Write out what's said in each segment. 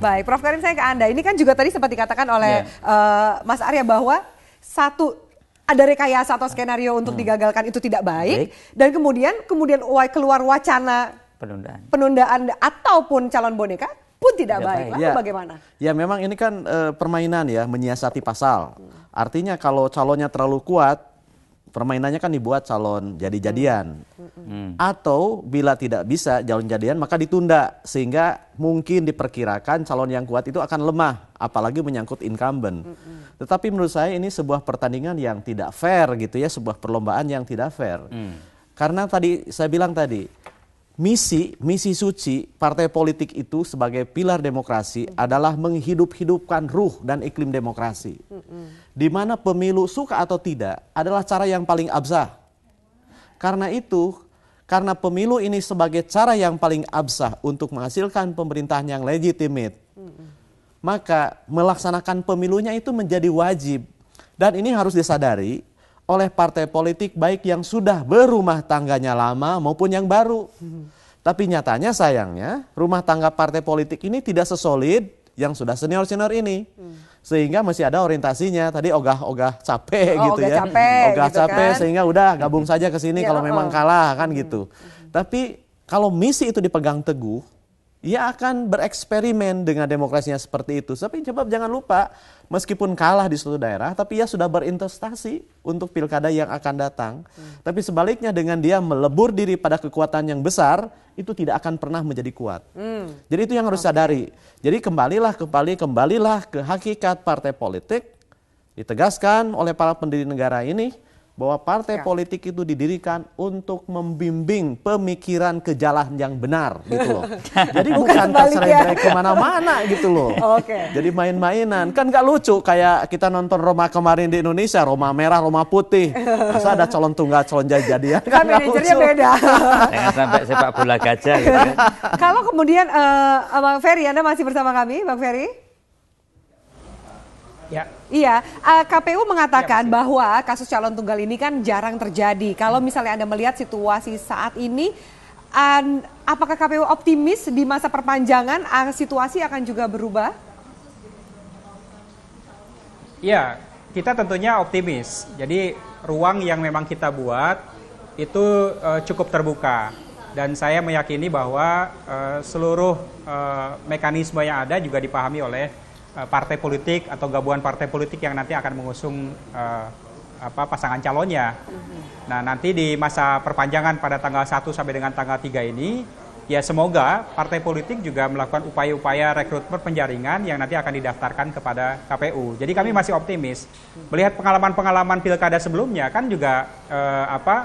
Baik, Prof Karim saya ke Anda. Ini kan juga tadi sempat dikatakan oleh yeah. Ya. uh, Mas Arya bahwa satu ada rekayasa atau skenario untuk hmm. digagalkan itu tidak baik, baik. dan kemudian kemudian keluar wacana penundaan penundaan ataupun calon boneka pun tidak, tidak baik. baik. Lalu ya. bagaimana? Ya memang ini kan uh, permainan ya menyiasati pasal. Hmm. Artinya kalau calonnya terlalu kuat permainannya kan dibuat calon jadi-jadian. Hmm. Hmm. hmm. Atau bila tidak bisa calon jadian maka ditunda sehingga mungkin diperkirakan calon yang kuat itu akan lemah apalagi menyangkut incumbent. Hmm, hmm. Tetapi menurut saya ini sebuah pertandingan yang tidak fair gitu ya, sebuah perlombaan yang tidak fair. Hmm. Karena tadi saya bilang tadi Misi, misi suci partai politik itu sebagai pilar demokrasi mm -hmm. adalah menghidup-hidupkan ruh dan iklim demokrasi. Mm -hmm. Di mana pemilu suka atau tidak adalah cara yang paling absah. Karena itu, karena pemilu ini sebagai cara yang paling absah untuk menghasilkan pemerintahan yang legitimate, mm -hmm. maka melaksanakan pemilunya itu menjadi wajib. Dan ini harus disadari oleh partai politik baik yang sudah berumah tangganya lama maupun yang baru. Hmm. Tapi nyatanya sayangnya rumah tangga partai politik ini tidak sesolid yang sudah senior-senior ini. Hmm. Sehingga masih ada orientasinya. Tadi ogah-ogah capek oh, gitu ogah ya. Capek, ogah gitu capek kan? sehingga udah gabung saja ke sini ya, kalau oh. memang kalah kan hmm. gitu. Hmm. Tapi kalau misi itu dipegang teguh, ia akan bereksperimen dengan demokrasinya seperti itu. Tapi coba jangan lupa, meskipun kalah di suatu daerah, tapi ia sudah berinvestasi untuk pilkada yang akan datang. Hmm. Tapi sebaliknya dengan dia melebur diri pada kekuatan yang besar, itu tidak akan pernah menjadi kuat. Hmm. Jadi itu yang harus okay. sadari. Jadi kembalilah kembali kembalilah ke hakikat partai politik ditegaskan oleh para pendiri negara ini bahwa partai ya. politik itu didirikan untuk membimbing pemikiran ke jalan yang benar gitu loh. Jadi bukan, bukan ya. kemana-mana gitu loh. Oke. Okay. Jadi main-mainan kan gak lucu kayak kita nonton Roma kemarin di Indonesia Roma merah Roma putih masa ada calon tunggal calon jadi ya kan, kan manajernya beda. Jangan sampai sepak bola gajah. Gitu kan. Kalau kemudian uh, Bang Ferry Anda masih bersama kami Bang Ferry. Ya. Iya, uh, eh, KPU mengatakan ya, bahwa kasus calon tunggal ini kan jarang terjadi. Kalau hmm. misalnya Anda melihat situasi saat ini, uh, apakah KPU optimis di masa perpanjangan uh, situasi akan juga berubah? Iya, kita tentunya optimis. Jadi ruang yang memang kita buat itu uh, cukup terbuka. Dan saya meyakini bahwa uh, seluruh uh, mekanisme yang ada juga dipahami oleh Eh, partai politik atau gabungan partai politik yang nanti akan mengusung uh, apa pasangan calonnya. Mhm. Nah, nanti di masa perpanjangan pada tanggal 1 sampai dengan tanggal 3 ini ya semoga partai politik juga melakukan upaya-upaya rekrutmen penjaringan yang nanti akan didaftarkan kepada KPU. Jadi kami masih optimis. Melihat pengalaman-pengalaman pilkada sebelumnya kan juga uh, apa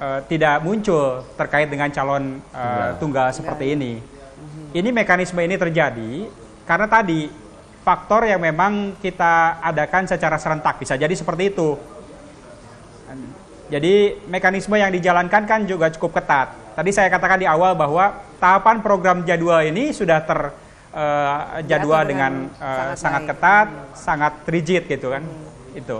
uh, tidak muncul terkait dengan calon uh, tunggal seperti ini. Mhm. Ini mekanisme ini terjadi karena tadi faktor yang memang kita adakan secara serentak bisa jadi seperti itu. Jadi mekanisme yang dijalankan kan juga cukup ketat. Tadi saya katakan di awal bahwa tahapan program jadwal ini sudah ter uh, jadwal dengan, dengan uh, sangat, sangat ketat, sangat rigid gitu kan. Hmm. Itu.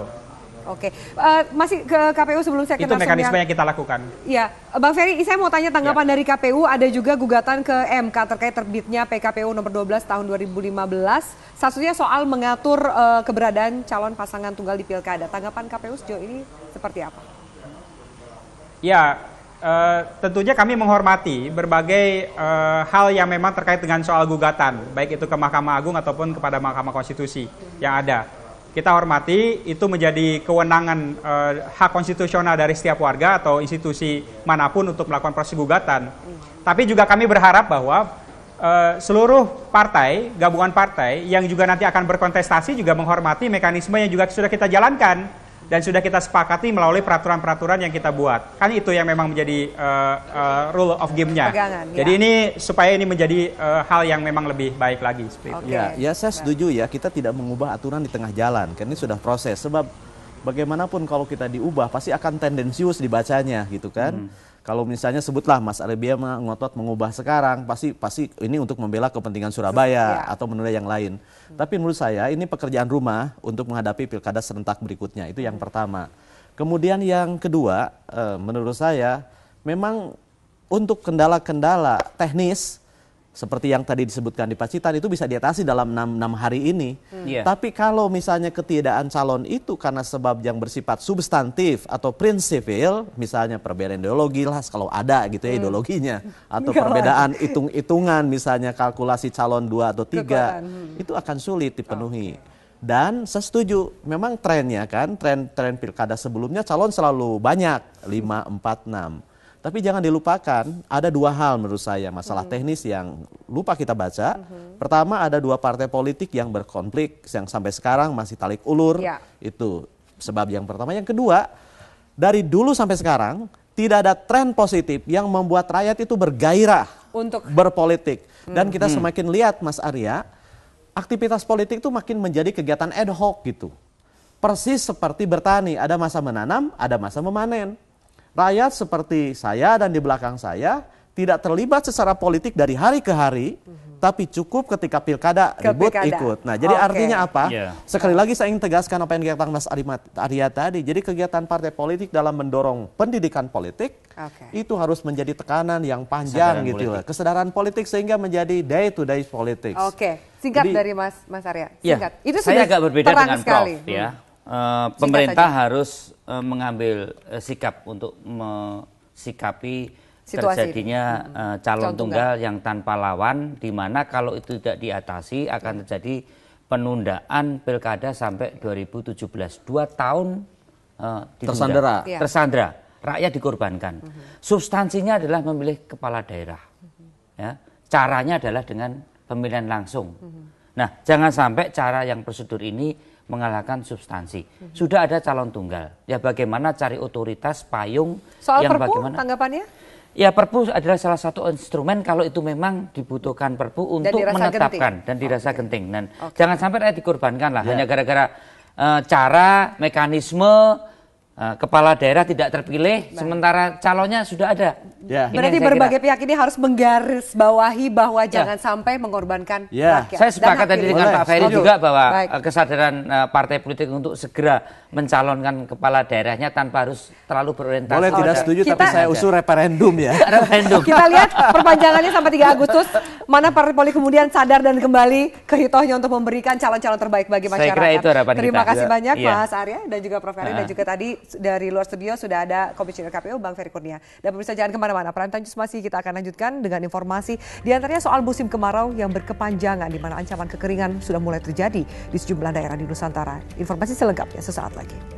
Oke, okay. uh, eh, masih ke KPU sebelum saya kenal Itu mekanisme yang kita lakukan. Ya, Bang Ferry, saya mau tanya tanggapan ya. dari KPU. Ada juga gugatan ke MK terkait terbitnya PKPU nomor 12 tahun 2015. Satunya soal mengatur uh, keberadaan calon pasangan tunggal di pilkada. Tanggapan KPU sejauh ini seperti apa? Ya, uh, tentunya kami menghormati berbagai uh, hal yang memang terkait dengan soal gugatan, baik itu ke Mahkamah Agung ataupun kepada Mahkamah Konstitusi yang ada kita hormati itu menjadi kewenangan e, hak konstitusional dari setiap warga atau institusi manapun untuk melakukan proses gugatan. Iya. Tapi juga kami berharap bahwa e, seluruh partai, gabungan partai yang juga nanti akan berkontestasi juga menghormati mekanisme yang juga sudah kita jalankan dan sudah kita sepakati melalui peraturan-peraturan yang kita buat. Kan itu yang memang menjadi uh, uh, rule of game-nya. Pegangan, ya. Jadi ini supaya ini menjadi uh, hal yang memang lebih baik lagi. okay. Ya, ya saya setuju ya kita tidak mengubah aturan di tengah jalan. Karena ini sudah proses. Sebab bagaimanapun kalau kita diubah pasti akan tendensius dibacanya gitu kan. Hmm. Kalau misalnya sebutlah Mas Arabia ngotot mengubah sekarang pasti pasti ini untuk membela kepentingan Surabaya ya. atau menurut yang lain. Hmm. Tapi menurut saya ini pekerjaan rumah untuk menghadapi pilkada serentak berikutnya itu yang hmm. pertama. Kemudian yang kedua, eh, menurut saya memang untuk kendala-kendala teknis seperti yang tadi disebutkan di Pacitan itu bisa diatasi dalam 6, 6 hari ini. Hmm. Yeah. Tapi kalau misalnya ketiadaan calon itu karena sebab yang bersifat substantif atau prinsipil, misalnya perbedaan ideologi lah kalau ada gitu ya hmm. ideologinya atau Gak perbedaan hitung-hitungan misalnya kalkulasi calon dua atau tiga hmm. itu akan sulit dipenuhi. Okay. Dan saya setuju, memang trennya kan, tren-tren pilkada sebelumnya calon selalu banyak, 5, 4, 6. Tapi jangan dilupakan ada dua hal menurut saya masalah hmm. teknis yang lupa kita baca. Hmm. Pertama ada dua partai politik yang berkonflik yang sampai sekarang masih talik ulur. Ya. Itu sebab yang pertama. Yang kedua dari dulu sampai sekarang tidak ada tren positif yang membuat rakyat itu bergairah untuk berpolitik. Hmm. Dan kita hmm. semakin lihat Mas Arya aktivitas politik itu makin menjadi kegiatan ad hoc gitu. Persis seperti bertani, ada masa menanam, ada masa memanen rakyat seperti saya dan di belakang saya tidak terlibat secara politik dari hari ke hari, mm-hmm. tapi cukup ketika pilkada ribut ikut. Nah, jadi okay. artinya apa? Yeah. Sekali lagi saya ingin tegaskan apa yang dikatakan Mas Arya tadi. Jadi kegiatan partai politik dalam mendorong pendidikan politik okay. itu harus menjadi tekanan yang panjang gitu loh. Kesadaran politik sehingga menjadi day to day politics. Oke, okay. singkat jadi, dari Mas Mas Arya. Iya. Singkat. Yeah. itu saya agak berbeda dengan sekali. Prof ya. Hmm. Eh, pemerintah harus uh, mengambil uh, sikap untuk mensikapi terjadinya uh, calon, calon tunggal. yang tanpa lawan, di mana kalau itu tidak diatasi akan iya. terjadi penundaan pilkada sampai 2017 dua tahun uh, tersandera. Iya. Tersandera, rakyat dikorbankan. Uh mm-hmm. -huh. Substansinya adalah memilih kepala daerah. Uh mm-hmm. -huh. Ya, caranya adalah dengan pemilihan langsung. Uh mm-hmm. -huh. Nah, jangan sampai cara yang prosedur ini mengalahkan substansi. Hmm. Sudah ada calon tunggal. Ya bagaimana cari otoritas payung Soal yang perpu, bagaimana tanggapannya? Ya Perpu adalah salah satu instrumen kalau itu memang dibutuhkan Perpu untuk dan menetapkan genting. dan dirasa okay. genting. Dan okay. jangan sampai dikorbankan lah yeah. hanya gara-gara uh, cara, mekanisme Eh, kepala daerah tidak terpilih nah. sementara calonnya sudah ada. Ya. Berarti berbagai kira. pihak ini harus menggaris bawahi bahwa ya. jangan sampai mengorbankan ya. rakyat. Saya sepakat tadi dengan Pak Ferry Setuju. juga bahwa Baik. Eh, kesadaran eh, partai politik untuk segera mencalonkan kepala daerahnya tanpa harus terlalu berorientasi. Boleh tidak oh, setuju kita, tapi saya usul referendum ya. referendum. kita lihat perpanjangannya sampai 3 Agustus mana partai politik kemudian sadar dan kembali ke hitohnya untuk memberikan calon-calon terbaik bagi masyarakat. Saya kira itu Terima kita. kasih ya. banyak ya. Mas Arya dan juga Prof Ferry uh dan iya. juga tadi dari luar studio sudah ada Komisioner KPU Bang Ferry Kurnia. Dan pemirsa jangan kemana-mana, Peran Time masih kita akan lanjutkan dengan informasi di antaranya soal musim kemarau yang berkepanjangan di mana ancaman kekeringan sudah mulai terjadi di sejumlah daerah di Nusantara. Informasi selengkapnya sesaat lagi.